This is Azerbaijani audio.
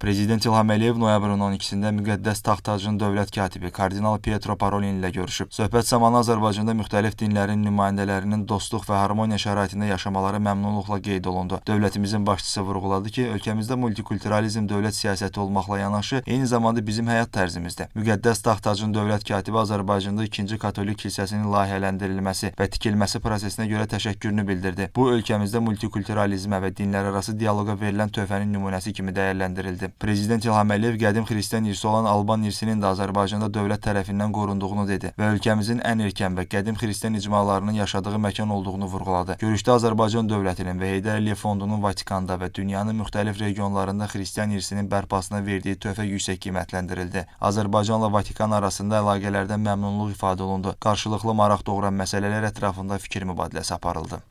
Prezident İlham Əliyev noyabrın 12-də müqəddəs taxt tacın dövlət katibi kardinal Pietro Parolin ilə görüşüb. Söhbət zamanı Azərbaycanda müxtəlif dinlərin nümayəndələrinin dostluq və harmoniya şəraitində yaşamaları məmnunluqla qeyd olundu. Dövlətimizin başçısı vurğuladı ki, ölkəmizdə multikulturalizm dövlət siyasəti olmaqla yanaşı, eyni zamanda bizim həyat tərzimizdə. Müqəddəs taxt tacın dövlət katibi Azərbaycanda 2-ci Katolik kilsəsinin layihələndirilməsi və tikilməsi prosesinə görə təşəkkürünü bildirdi. Bu ölkəmizdə multikulturalizmə və dinlərarası dialoqa verilən töhfənin nümunəsi kimi dəyərləndirildi edib. Prezident İlham Əliyev qədim xristian irsi olan Alban irsinin də Azərbaycanda dövlət tərəfindən qorunduğunu dedi və ölkəmizin ən erkən və qədim xristian icmalarının yaşadığı məkan olduğunu vurğuladı. Görüşdə Azərbaycan dövlətinin və Heydər Əliyev fondunun Vatikanda və dünyanın müxtəlif regionlarında xristian irsinin bərpasına verdiyi töhfə yüksək qiymətləndirildi. Azərbaycanla Vatikan arasında əlaqələrdən məmnunluq ifadə olundu. Qarşılıqlı maraq doğuran məsələlər ətrafında fikir mübadiləsi aparıldı.